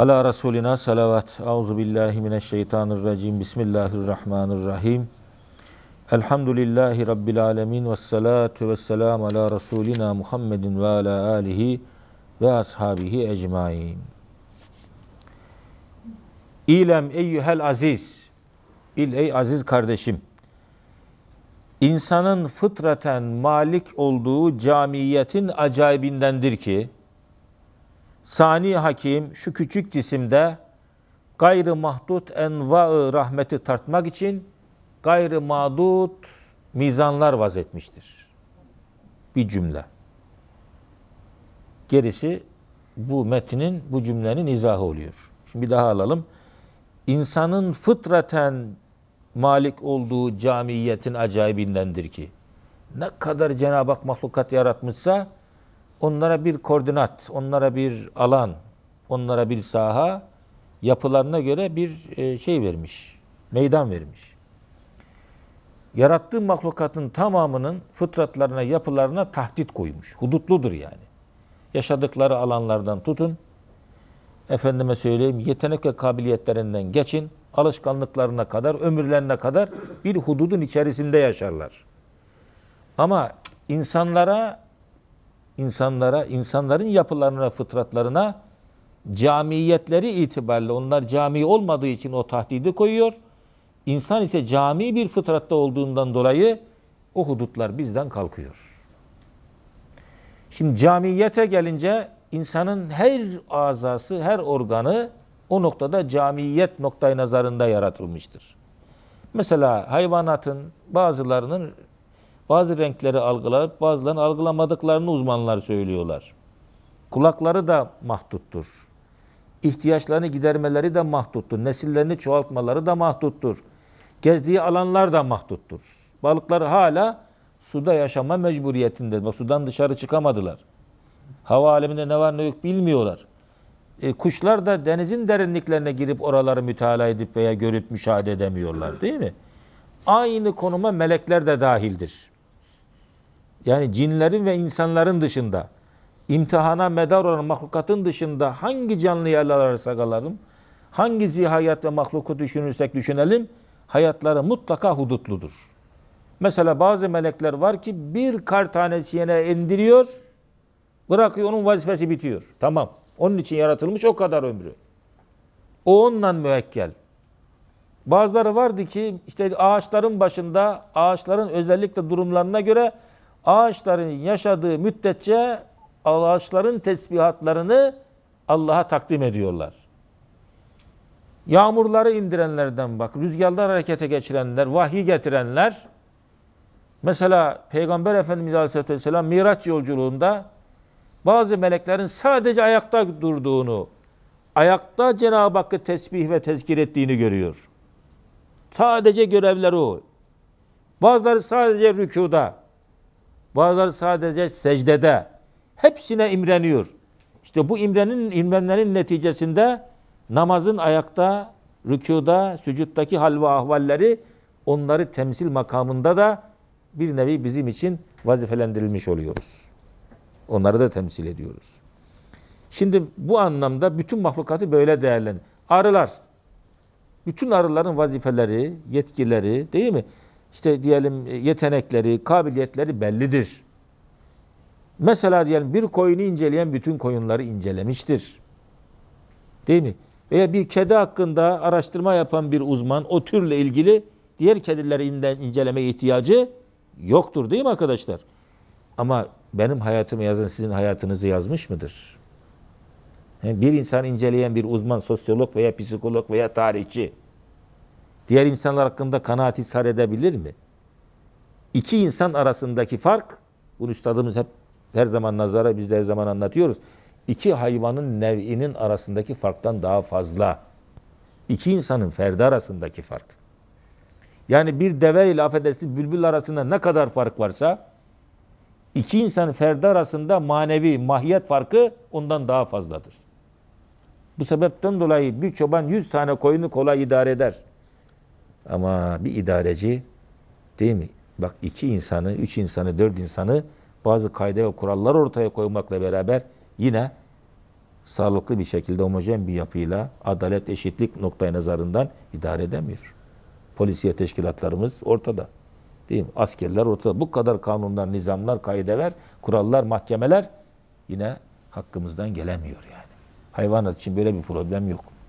Ala Resulina salavat. Auzu billahi mineşşeytanirracim. Bismillahirrahmanirrahim. Elhamdülillahi Rabbil alamin Ve salatu ve selam ala Resulina Muhammedin ve ala alihi ve ashabihi ecmain. İlem eyyühel aziz. Bil ey aziz kardeşim. İnsanın fıtraten malik olduğu camiyetin acayibindendir ki, Sani Hakim şu küçük cisimde gayrı mahdut enva rahmeti tartmak için gayrı mahdut mizanlar vazetmiştir. Bir cümle. Gerisi bu metnin, bu cümlenin izahı oluyor. Şimdi bir daha alalım. İnsanın fıtraten malik olduğu camiyetin acayibindendir ki. Ne kadar Cenab-ı Hak mahlukat yaratmışsa onlara bir koordinat, onlara bir alan, onlara bir saha yapılarına göre bir e, şey vermiş, meydan vermiş. Yarattığı mahlukatın tamamının fıtratlarına, yapılarına tahdit koymuş. Hudutludur yani. Yaşadıkları alanlardan tutun, efendime söyleyeyim yetenek ve kabiliyetlerinden geçin, alışkanlıklarına kadar, ömürlerine kadar bir hududun içerisinde yaşarlar. Ama insanlara insanlara, insanların yapılarına, fıtratlarına camiyetleri itibariyle onlar cami olmadığı için o tahdidi koyuyor. İnsan ise cami bir fıtratta olduğundan dolayı o hudutlar bizden kalkıyor. Şimdi camiyete gelince insanın her azası, her organı o noktada camiyet noktayı nazarında yaratılmıştır. Mesela hayvanatın bazılarının bazı renkleri algılar, bazılarını algılamadıklarını uzmanlar söylüyorlar. Kulakları da mahduttur. İhtiyaçlarını gidermeleri de mahduttur. Nesillerini çoğaltmaları da mahduttur. Gezdiği alanlar da mahduttur. Balıklar hala suda yaşama mecburiyetinde. Sudan dışarı çıkamadılar. Hava aleminde ne var ne yok bilmiyorlar. E, kuşlar da denizin derinliklerine girip oraları mütala edip veya görüp müşahede edemiyorlar değil mi? Aynı konuma melekler de dahildir yani cinlerin ve insanların dışında imtihana medar olan mahlukatın dışında hangi canlı alarsak alalım, hangi zihayat ve mahluku düşünürsek düşünelim, hayatları mutlaka hudutludur. Mesela bazı melekler var ki bir kar tanesi yine indiriyor, bırakıyor onun vazifesi bitiyor. Tamam. Onun için yaratılmış o kadar ömrü. O ondan müekkel. Bazıları vardı ki işte ağaçların başında ağaçların özellikle durumlarına göre ağaçların yaşadığı müddetçe ağaçların tesbihatlarını Allah'a takdim ediyorlar. Yağmurları indirenlerden bak, rüzgarlar harekete geçirenler, vahiy getirenler. Mesela Peygamber Efendimiz Aleyhisselatü Vesselam Miraç yolculuğunda bazı meleklerin sadece ayakta durduğunu, ayakta Cenab-ı Hakk'ı tesbih ve tezkir ettiğini görüyor. Sadece görevleri o. Bazıları sadece rükuda, Bazıları sadece secdede. Hepsine imreniyor. İşte bu imrenin imrenlerin neticesinde namazın ayakta, rükuda, sücuttaki hal ve ahvalleri onları temsil makamında da bir nevi bizim için vazifelendirilmiş oluyoruz. Onları da temsil ediyoruz. Şimdi bu anlamda bütün mahlukatı böyle değerlendir. Arılar, bütün arıların vazifeleri, yetkileri değil mi? işte diyelim e, yetenekleri, kabiliyetleri bellidir. Mesela diyelim bir koyunu inceleyen bütün koyunları incelemiştir. Değil mi? Veya bir kedi hakkında araştırma yapan bir uzman o türle ilgili diğer kedilerinden inceleme ihtiyacı yoktur değil mi arkadaşlar? Ama benim hayatımı yazan sizin hayatınızı yazmış mıdır? Yani bir insan inceleyen bir uzman sosyolog veya psikolog veya tarihçi diğer insanlar hakkında kanaat ishar edebilir mi? İki insan arasındaki fark, bunu üstadımız hep her zaman nazara biz de her zaman anlatıyoruz. İki hayvanın nev'inin arasındaki farktan daha fazla. İki insanın ferdi arasındaki fark. Yani bir deve ile affedersin bülbül arasında ne kadar fark varsa iki insanın ferdi arasında manevi mahiyet farkı ondan daha fazladır. Bu sebepten dolayı bir çoban yüz tane koyunu kolay idare eder. Ama bir idareci değil mi? Bak iki insanı, üç insanı, dört insanı bazı kayda ve kurallar ortaya koymakla beraber yine sağlıklı bir şekilde homojen bir yapıyla adalet eşitlik noktaya nazarından idare edemiyor. Polisiye teşkilatlarımız ortada. Değil mi? Askerler ortada. Bu kadar kanunlar, nizamlar, kaideler, kurallar, mahkemeler yine hakkımızdan gelemiyor yani. Hayvanat için böyle bir problem yok.